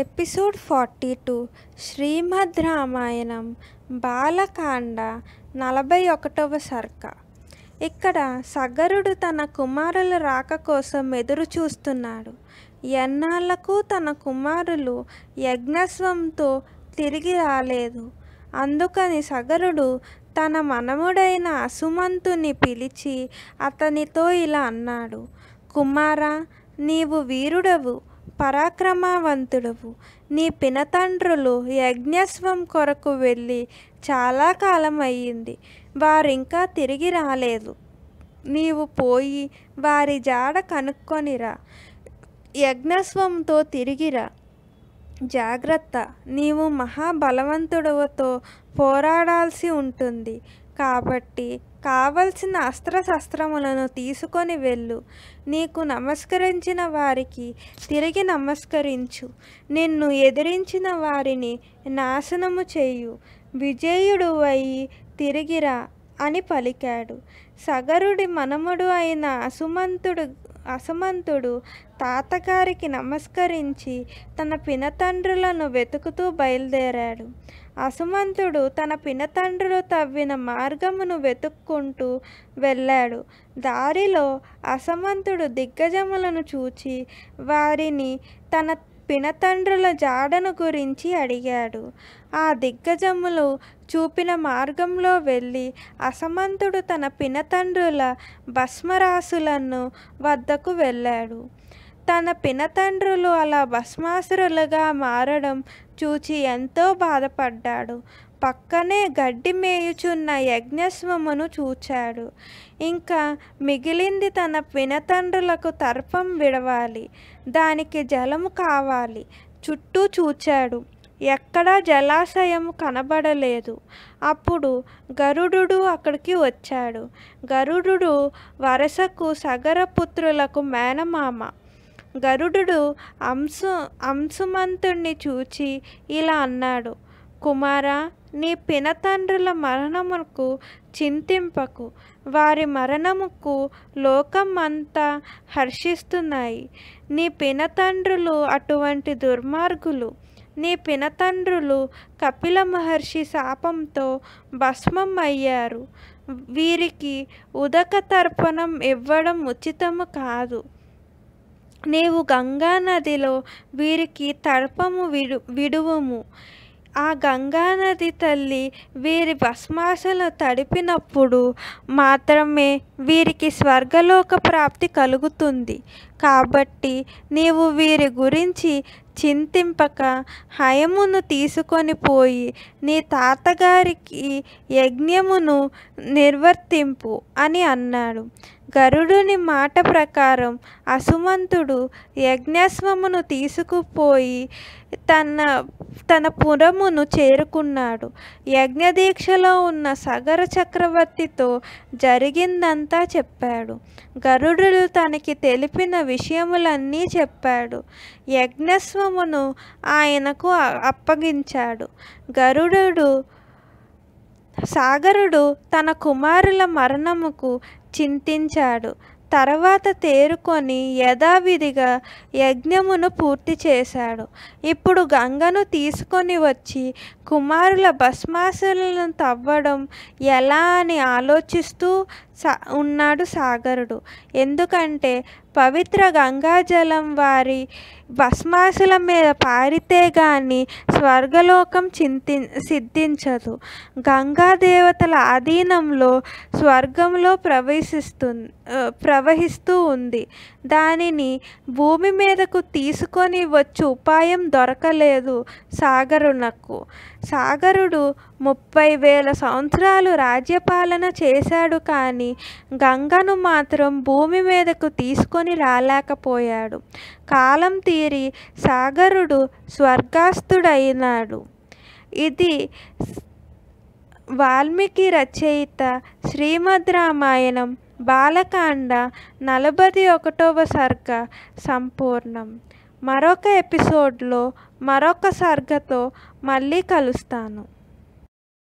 episode forty two Srimad Ramayanam Balakanda నలభై ఒకటవ సర్క ఇక్కడ సగరుడు తన కుమారుల రాక కోసం ఎదురు చూస్తున్నాడు ఎన్నాళ్లకు తన కుమారులు యజ్ఞస్వంతో తిరిగి రాలేదు అందుకని సగరుడు తన మనముడైన అసుమంతుని పిలిచి అతనితో ఇలా అన్నాడు కుమారా నీవు వీరుడవు పరాక్రమవంతుడవు నీ పినతండ్రులు యజ్ఞస్వం కొరకు వెళ్ళి చాలా కాలం అయ్యింది వారింకా తిరిగి రాలేదు నీవు పోయి వారి జాడ కనుక్కొనిరా యజ్ఞస్వంతో తిరిగిరా జాగ్రత్త నీవు మహాబలవంతుడవతో పోరాడాల్సి ఉంటుంది కాబట్టి కావలసిన అస్త్రశస్త్రములను తీసుకొని వెళ్ళు నీకు నమస్కరించిన వారికి తిరిగి నమస్కరించు నిన్ను ఎదిరించిన వారిని నాశనము చేయు విజయుడు అయి తిరిగిరా అని పలికాడు సగరుడి మనముడు అయిన అసుమంతుడు అసమంతుడు తాతగారికి నమస్కరించి తన పినతండ్రులను వెతుకుతూ బయలుదేరాడు అసుమంతుడు తన పినతండ్రులు తవ్విన మార్గమును వెతుక్కుంటూ వెళ్ళాడు దారిలో అసమంతుడు దిగ్గజములను చూచి వారిని తన పినతండ్రుల జాడను గురించి అడిగాడు ఆ దిగ్గజములు చూపిన మార్గంలో వెళ్ళి అసమంతుడు తన పినతండ్రుల భస్మరాసులను వద్దకు వెళ్ళాడు తన పినతండ్రులు అలా భస్మాసురులుగా మారడం చూచి ఎంతో బాధపడ్డాడు పక్కనే గడ్డి మేయుచున్న యజ్ఞస్వమును చూచాడు ఇంకా మిగిలింది తన పినతండ్రులకు తర్పం విడవాలి దానికి జలము కావాలి చుట్టూ చూచాడు ఎక్కడా జలాశయం కనబడలేదు అప్పుడు గరుడు అక్కడికి వచ్చాడు గరుడు వరసకు సగరపుత్రులకు మేనమామ గరుడు అంశు అంశుమంతుణ్ణి చూచి ఇలా అన్నాడు కుమారా నీ పినతండ్రుల మరణముకు చింతింపకు వారి మరణముకు లోకం అంతా హర్షిస్తున్నాయి నీ పినతండ్రులు అటువంటి దుర్మార్గులు నీ పినతండ్రులు కపిల మహర్షి శాపంతో భస్మం అయ్యారు వీరికి ఉదక తర్పణం ఇవ్వడం ఉచితము కాదు నీవు గంగా నదిలో వీరికి తర్పము విడు విడువము ఆ గంగానది తల్లి వీరి భస్మాసలు తడిపినప్పుడు మాత్రమే వీరికి స్వర్గలోక ప్రాప్తి కలుగుతుంది కాబట్టి నీవు వీరి గురించి చింతింపక హయమును తీసుకొని పోయి నీ తాతగారికి యజ్ఞమును నిర్వర్తింపు అని అన్నాడు గరుడుని మాట ప్రకారం అసుమంతుడు యజ్ఞాశ్వమును తీసుకుపోయి తన తన పురమును చేరుకున్నాడు యజ్ఞదీక్షలో ఉన్న సగర చక్రవర్తితో జరిగిందంతా చెప్పాడు గరుడు తనకి తెలిపిన విషయములన్నీ చెప్పాడు యజ్ఞస్వమును ఆయనకు అప్పగించాడు గరుడు సాగరుడు తన కుమారుల మరణముకు చింతించాడు తర్వాత తేరుకొని యథావిధిగా యజ్ఞమును పూర్తి చేశాడు ఇప్పుడు గంగను తీసుకొని వచ్చి కుమారుల భస్మాసులను తవ్వడం ఎలా అని ఆలోచిస్తూ సా ఉన్నాడు సాగరుడు ఎందుకంటే పవిత్ర గంగాజలం వారి భస్మాసుల మీద పారితే గాని స్వర్గలోకం చింతి సిద్ధించదు గంగా దేవతల అధీనంలో స్వర్గంలో ప్రవేశిస్తు ప్రవహిస్తూ ఉంది దానిని భూమి మీదకు తీసుకొని వచ్చు ఉపాయం దొరకలేదు సాగరునకు సాగరుడు ముప్పై వేల సంవత్సరాలు రాజ్యపాలన చేశాడు కానీ కానీ గంగను మాత్రం భూమి మీదకు తీసుకొని రాలేకపోయాడు కాలం తీరి సాగరుడు స్వర్గాస్తుడైనాడు ఇది వాల్మీకి రచయిత శ్రీమద్ రామాయణం బాలకాండ నలభై ఒకటవ సర్గ సంపూర్ణం మరొక ఎపిసోడ్లో మరొక సర్గతో మళ్ళీ కలుస్తాను